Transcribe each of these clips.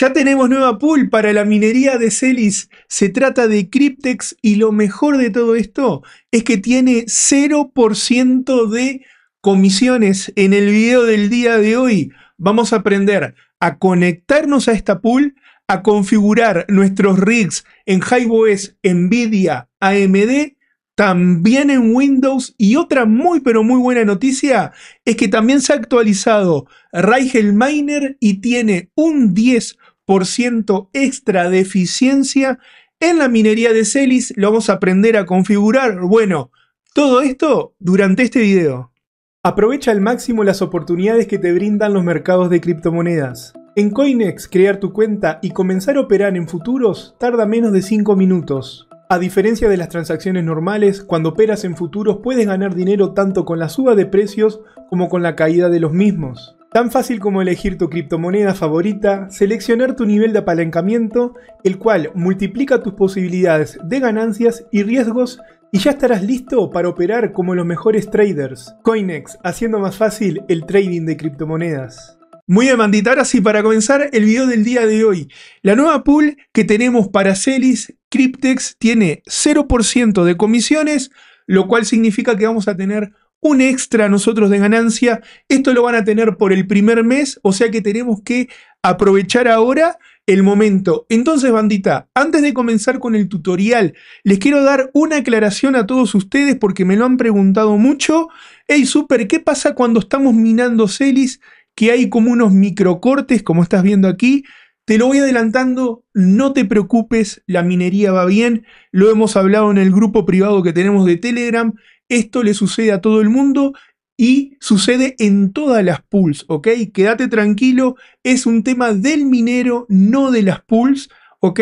Ya tenemos nueva pool para la minería de Celis. Se trata de Cryptex y lo mejor de todo esto es que tiene 0% de comisiones. En el video del día de hoy vamos a aprender a conectarnos a esta pool, a configurar nuestros rigs en HiveOS, Nvidia, AMD también en Windows. Y otra muy, pero muy buena noticia es que también se ha actualizado Raigel Miner y tiene un 10% extra de eficiencia en la minería de Celis. Lo vamos a aprender a configurar. Bueno, todo esto durante este video. Aprovecha al máximo las oportunidades que te brindan los mercados de criptomonedas. En Coinex, crear tu cuenta y comenzar a operar en futuros tarda menos de 5 minutos. A diferencia de las transacciones normales, cuando operas en futuros puedes ganar dinero tanto con la suba de precios como con la caída de los mismos. Tan fácil como elegir tu criptomoneda favorita, seleccionar tu nivel de apalancamiento, el cual multiplica tus posibilidades de ganancias y riesgos y ya estarás listo para operar como los mejores traders. Coinex, haciendo más fácil el trading de criptomonedas. Muy bandita. Ahora sí, para comenzar el video del día de hoy. La nueva pool que tenemos para Celis, Cryptex, tiene 0% de comisiones, lo cual significa que vamos a tener un extra nosotros de ganancia. Esto lo van a tener por el primer mes, o sea que tenemos que aprovechar ahora el momento. Entonces, bandita, antes de comenzar con el tutorial, les quiero dar una aclaración a todos ustedes porque me lo han preguntado mucho. Hey, Super, ¿qué pasa cuando estamos minando Celis que hay como unos microcortes, como estás viendo aquí. Te lo voy adelantando, no te preocupes, la minería va bien. Lo hemos hablado en el grupo privado que tenemos de Telegram. Esto le sucede a todo el mundo y sucede en todas las pools, ¿ok? Quédate tranquilo, es un tema del minero, no de las pools, ¿ok?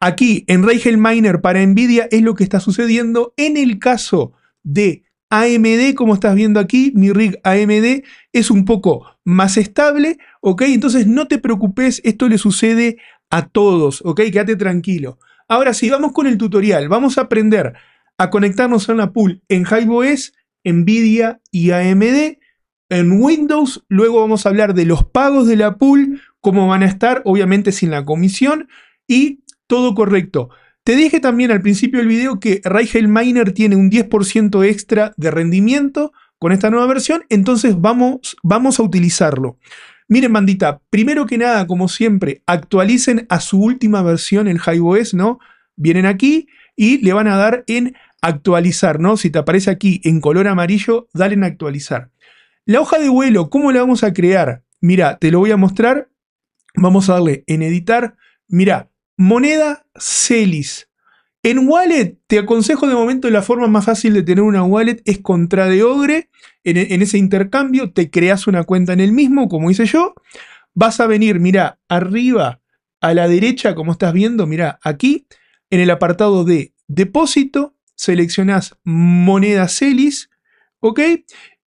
Aquí en Rigel Miner para Nvidia es lo que está sucediendo en el caso de AMD, como estás viendo aquí, mi rig AMD es un poco más estable, ¿ok? Entonces no te preocupes, esto le sucede a todos, ¿ok? Quédate tranquilo. Ahora sí, vamos con el tutorial. Vamos a aprender a conectarnos a una pool en HiveOS, NVIDIA y AMD. En Windows, luego vamos a hablar de los pagos de la pool, cómo van a estar, obviamente sin la comisión, y todo correcto. Te dije también al principio del video que Rigel Miner tiene un 10% extra de rendimiento con esta nueva versión, entonces vamos, vamos a utilizarlo. Miren, bandita, primero que nada, como siempre, actualicen a su última versión en HiOS, ¿no? Vienen aquí y le van a dar en actualizar, ¿no? Si te aparece aquí en color amarillo, dale en actualizar. La hoja de vuelo, ¿cómo la vamos a crear? Mira, te lo voy a mostrar. Vamos a darle en editar. Mira, moneda Celis. En wallet, te aconsejo de momento la forma más fácil de tener una wallet es contra de ogre. En, ese intercambio te creas una cuenta en el mismo, como hice yo. Vas a venir, mira, arriba a la derecha, como estás viendo, mira, aquí en el apartado de depósito, seleccionas moneda Celis, ¿ok?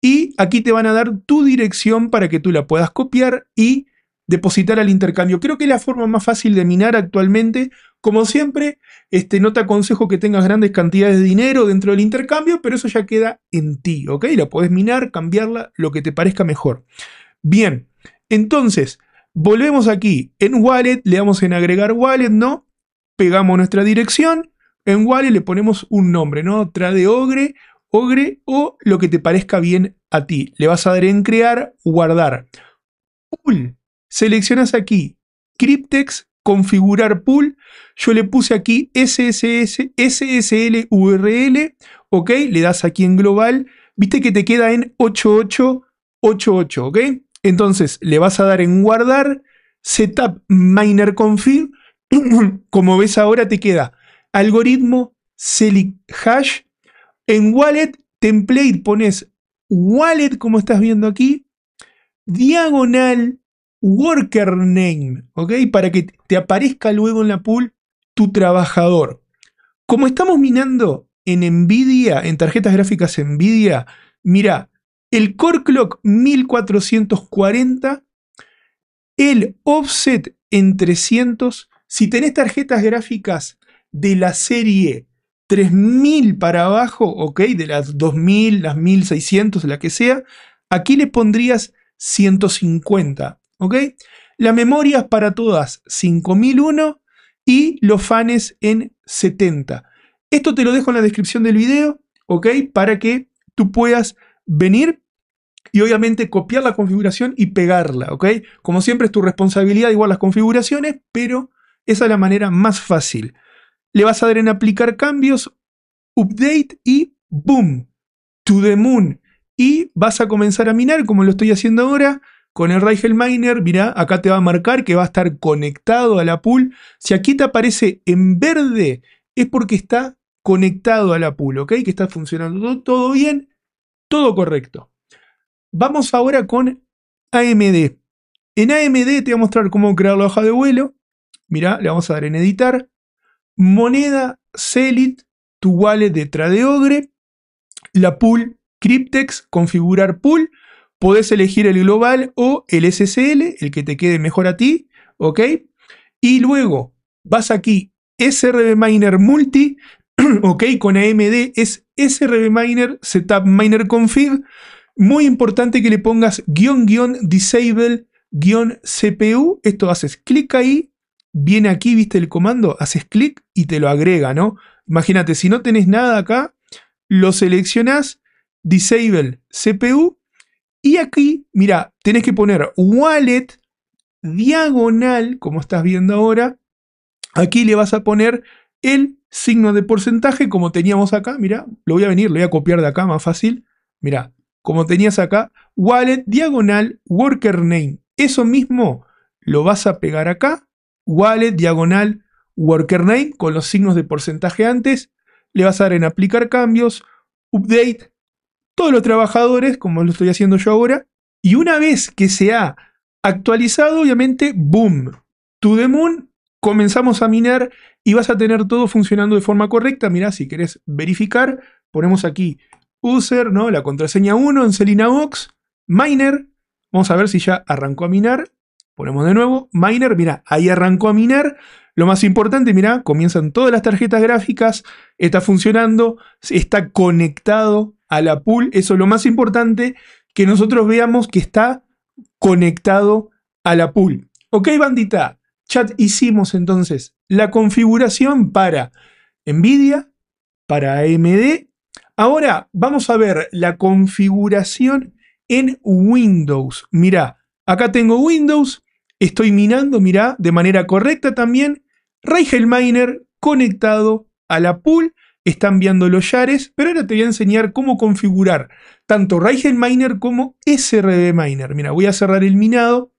Y aquí te van a dar tu dirección para que tú la puedas copiar y depositar al intercambio. Creo que es la forma más fácil de minar actualmente. Como siempre, este, no te aconsejo que tengas grandes cantidades de dinero dentro del intercambio, pero eso ya queda en ti, ¿ok? La puedes minar, cambiarla, lo que te parezca mejor. Bien, entonces, volvemos aquí. En Wallet le damos en agregar Wallet, ¿no? Pegamos nuestra dirección. En Wallet le ponemos un nombre, ¿no? Trade Ogre, Ogre o lo que te parezca bien a ti. Le vas a dar en crear, guardar. Seleccionas aquí Cryptex, configurar pool. Yo le puse aquí SSS, SSL URL. Ok, le das aquí en global. Viste que te queda en 8888. Ok, entonces le vas a dar en guardar. Setup miner config. Como ves ahora te queda algoritmo, select hash. En wallet, template pones wallet, como estás viendo aquí, diagonal worker name, ¿ok? Para que te aparezca luego en la pool tu trabajador. Como estamos minando en Nvidia, en tarjetas gráficas Nvidia, mira, el core clock 1440, el offset en 300, si tenés tarjetas gráficas de la serie 3000 para abajo, ok, de las 2000, las 1600, la que sea, aquí le pondrías 150. ¿Ok? La memoria para todas 5001 y los fans en 70. Esto te lo dejo en la descripción del video, ¿ok? Para que tú puedas venir y obviamente copiar la configuración y pegarla, ¿ok? Como siempre es tu responsabilidad igual las configuraciones, pero esa es la manera más fácil. Le vas a dar en aplicar cambios, update y boom, to the moon. Y vas a comenzar a minar como lo estoy haciendo ahora. Con el Rigel Miner, mirá, acá te va a marcar que va a estar conectado a la pool. Si aquí te aparece en verde, es porque está conectado a la pool, ¿ok? Que está funcionando todo bien, todo correcto. Vamos ahora con AMD. En AMD te voy a mostrar cómo crear la hoja de vuelo. Mira, le vamos a dar en editar. Moneda, Celit, tu wallet de Ogre, La pool, Cryptex, configurar pool. Podés elegir el global o el SSL, el que te quede mejor a ti, ¿ok? Y luego vas aquí, SRB Miner Multi, ¿ok? Con AMD es SRB Miner Setup Miner Config. Muy importante que le pongas guión guión disable guión CPU. Esto haces clic ahí, viene aquí, viste el comando, haces clic y te lo agrega, ¿no? Imagínate, si no tenés nada acá, lo seleccionas disable CPU y aquí, mira, tenés que poner wallet diagonal, como estás viendo ahora. Aquí le vas a poner el signo de porcentaje como teníamos acá. Mira, lo voy a venir, lo voy a copiar de acá, más fácil. Mira, como tenías acá, wallet diagonal worker name. Eso mismo lo vas a pegar acá. Wallet diagonal worker name con los signos de porcentaje antes. Le vas a dar en aplicar cambios, update, todos los trabajadores, como lo estoy haciendo yo ahora, y una vez que se ha actualizado, obviamente, boom, to the moon, comenzamos a minar y vas a tener todo funcionando de forma correcta. Mirá, si querés verificar, ponemos aquí user, ¿no? la contraseña 1 en box miner, vamos a ver si ya arrancó a minar, ponemos de nuevo, miner, mirá, ahí arrancó a minar, lo más importante, mirá, comienzan todas las tarjetas gráficas, está funcionando, está conectado a la pool. Eso es lo más importante, que nosotros veamos que está conectado a la pool. Ok, bandita, chat, hicimos entonces la configuración para NVIDIA, para AMD. Ahora vamos a ver la configuración en Windows. Mirá, acá tengo Windows, estoy minando, mirá, de manera correcta también. Rachel Miner conectado a la pool están viendo los Yares, pero ahora te voy a enseñar cómo configurar tanto Rigel Miner como SRD Miner. Mira, voy a cerrar el minado.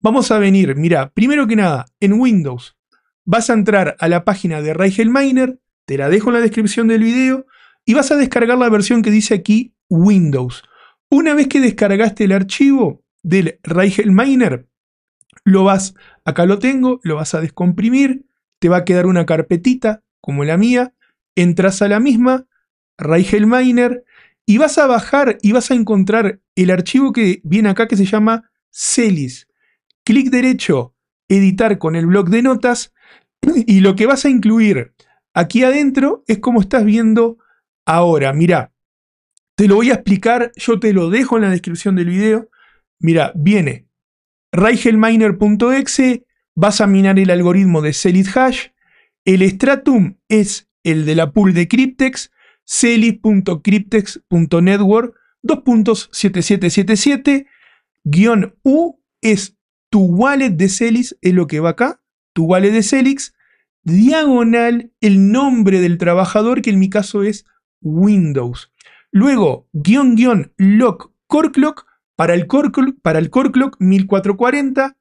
Vamos a venir, mira, primero que nada, en Windows vas a entrar a la página de Rigel Miner, te la dejo en la descripción del video, y vas a descargar la versión que dice aquí Windows. Una vez que descargaste el archivo del Rigel Miner, lo vas, acá lo tengo, lo vas a descomprimir, te va a quedar una carpetita como la mía, entras a la misma, Raigel Miner, y vas a bajar y vas a encontrar el archivo que viene acá que se llama Celis. Clic derecho, editar con el bloc de notas, y lo que vas a incluir aquí adentro es como estás viendo ahora. Mirá, te lo voy a explicar, yo te lo dejo en la descripción del video. Mira, viene reichelminer.exe, vas a minar el algoritmo de Celis hash, el stratum es el de la pool de Cryptex, celis.cryptex.network 2.7777-U es tu wallet de Celis, es lo que va acá, tu wallet de Celix, diagonal el nombre del trabajador, que en mi caso es Windows. Luego, guión guión lock core clock para el para el core clock 1440.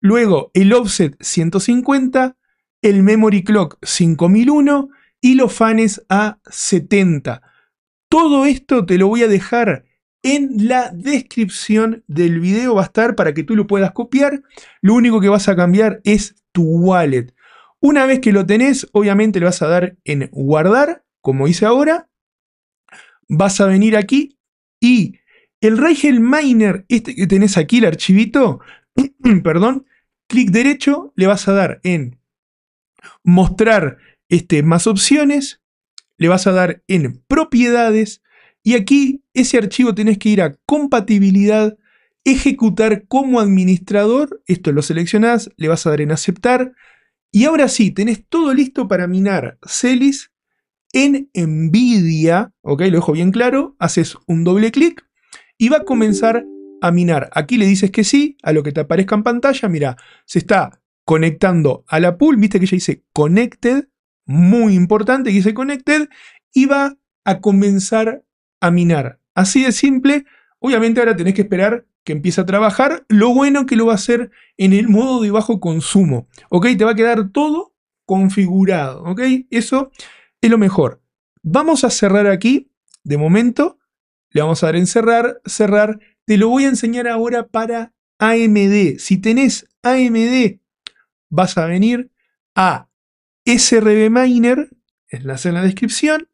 Luego, el offset 150, el memory clock 5001 y los fans a 70. Todo esto te lo voy a dejar en la descripción del video, va a estar para que tú lo puedas copiar. Lo único que vas a cambiar es tu wallet. Una vez que lo tenés, obviamente le vas a dar en guardar, como hice ahora. Vas a venir aquí y el Rigel Miner, este que tenés aquí, el archivito, perdón, clic derecho, le vas a dar en mostrar este más opciones, le vas a dar en propiedades y aquí ese archivo tenés que ir a compatibilidad, ejecutar como administrador, esto lo seleccionás, le vas a dar en aceptar y ahora sí, tenés todo listo para minar Celis en NVIDIA, ok, lo dejo bien claro, haces un doble clic y va a comenzar a minar. Aquí le dices que sí, a lo que te aparezca en pantalla, mira, se está conectando a la pool, viste que ya dice connected, muy importante que se Connected y va a comenzar a minar. Así de simple. Obviamente ahora tenés que esperar que empiece a trabajar. Lo bueno que lo va a hacer en el modo de bajo consumo. ¿Ok? Te va a quedar todo configurado. ¿Ok? Eso es lo mejor. Vamos a cerrar aquí. De momento, le vamos a dar en cerrar, cerrar. Te lo voy a enseñar ahora para AMD. Si tenés AMD, vas a venir a SRB Miner, enlace en la descripción,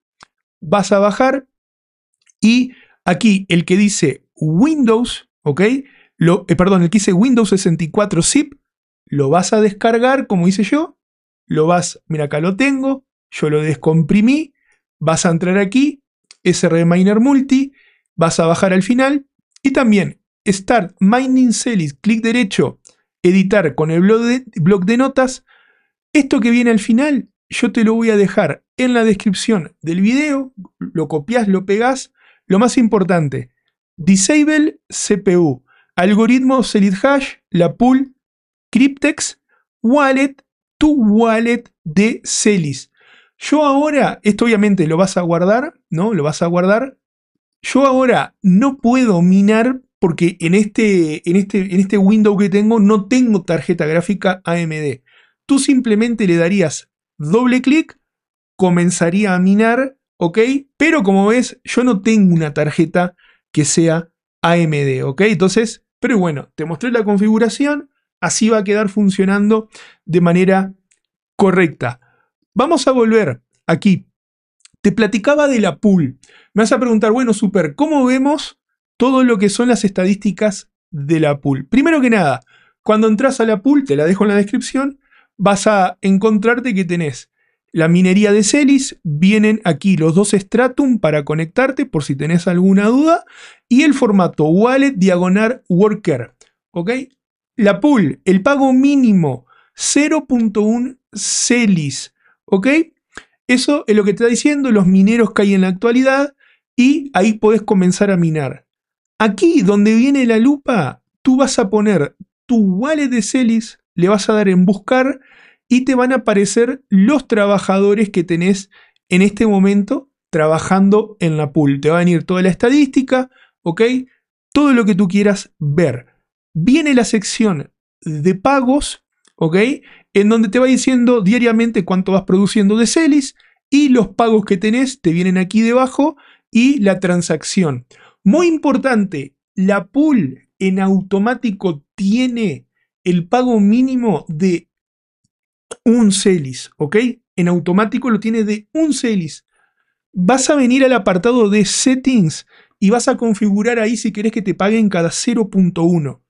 vas a bajar y aquí el que dice Windows, ¿ok? Lo, eh, perdón, el que dice Windows 64 zip, lo vas a descargar como hice yo, lo vas, mira acá lo tengo, yo lo descomprimí, vas a entrar aquí, SRB Miner Multi, vas a bajar al final y también Start Mining Series, clic derecho, editar con el blog de, blog de notas, esto que viene al final, yo te lo voy a dejar en la descripción del video, lo copias, lo pegas. Lo más importante, disable CPU, algoritmo Solid Hash, la pool, Cryptex, wallet, tu wallet de Celis. Yo ahora, esto obviamente lo vas a guardar, ¿no? Lo vas a guardar. Yo ahora no puedo minar porque en este, en este, en este window que tengo no tengo tarjeta gráfica AMD tú simplemente le darías doble clic, comenzaría a minar, ¿ok? Pero como ves, yo no tengo una tarjeta que sea AMD, ¿ok? Entonces, pero bueno, te mostré la configuración, así va a quedar funcionando de manera correcta. Vamos a volver aquí. Te platicaba de la pool. Me vas a preguntar, bueno, super, ¿cómo vemos todo lo que son las estadísticas de la pool? Primero que nada, cuando entras a la pool, te la dejo en la descripción, vas a encontrarte que tenés la minería de Celis, vienen aquí los dos Stratum para conectarte por si tenés alguna duda, y el formato wallet diagonal worker. ¿Ok? La pool, el pago mínimo 0.1 Celis. ¿Ok? Eso es lo que te está diciendo los mineros que hay en la actualidad y ahí podés comenzar a minar. Aquí donde viene la lupa, tú vas a poner tu wallet de Celis le vas a dar en buscar y te van a aparecer los trabajadores que tenés en este momento trabajando en la pool. Te va a venir toda la estadística, ¿ok? Todo lo que tú quieras ver. Viene la sección de pagos, ¿ok? En donde te va diciendo diariamente cuánto vas produciendo de Celis y los pagos que tenés te vienen aquí debajo y la transacción. Muy importante, la pool en automático tiene el pago mínimo de un celis, ¿ok? En automático lo tienes de un celis. Vas a venir al apartado de settings y vas a configurar ahí si querés que te paguen cada 0.1.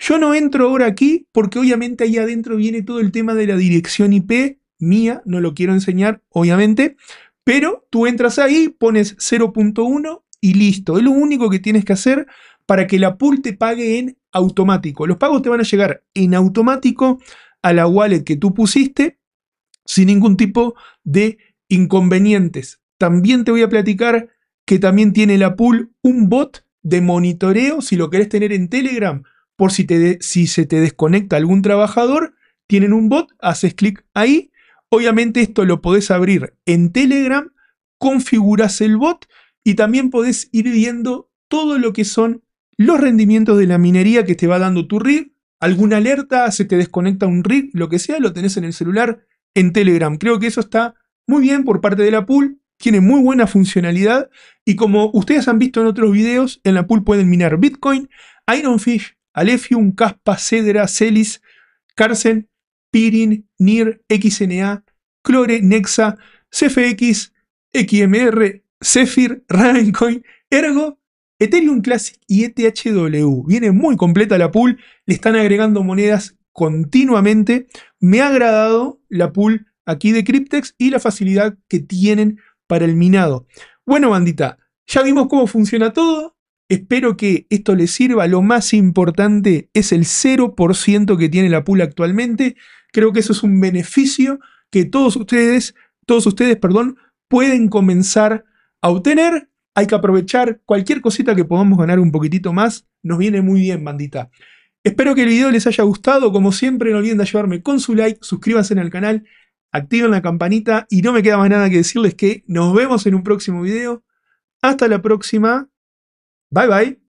Yo no entro ahora aquí porque obviamente ahí adentro viene todo el tema de la dirección IP mía, no lo quiero enseñar obviamente, pero tú entras ahí, pones 0.1 y listo. Es lo único que tienes que hacer para que la pool te pague en automático. Los pagos te van a llegar en automático a la wallet que tú pusiste sin ningún tipo de inconvenientes. También te voy a platicar que también tiene la pool un bot de monitoreo si lo querés tener en Telegram por si, se te desconecta algún trabajador. Tienen un bot, haces clic ahí. Obviamente esto lo podés abrir en Telegram, configuras el bot y también podés ir viendo todo lo que son los rendimientos de la minería que te va dando tu rig, alguna alerta, se te desconecta un rig, lo que sea, lo tenés en el celular, en Telegram. Creo que eso está muy bien por parte de la pool, tiene muy buena funcionalidad y como ustedes han visto en otros videos, en la pool pueden minar Bitcoin, Ironfish, Alephium, Caspa, Cedra, Celis, Carcen, Pirin, NIR, XNA, Clore, Nexa, CFX, XMR, Zephyr, Ravencoin, Ergo Ethereum Classic y ETHW. Viene muy completa la pool, le están agregando monedas continuamente. Me ha agradado la pool aquí de Cryptex y la facilidad que tienen para el minado. Bueno, bandita, ya vimos cómo funciona todo. Espero que esto les sirva. Lo más importante es el 0% que tiene la pool actualmente. Creo que eso es un beneficio que todos ustedes, todos ustedes, pueden comenzar a obtener hay que aprovechar cualquier cosita que podamos ganar un poquitito más. Nos viene muy bien, bandita. Espero que el video les haya gustado. Como siempre, no olviden de ayudarme con su like, suscríbanse al canal, activen la campanita y no me queda más nada que decirles que nos vemos en un próximo video. Hasta la próxima. Bye bye.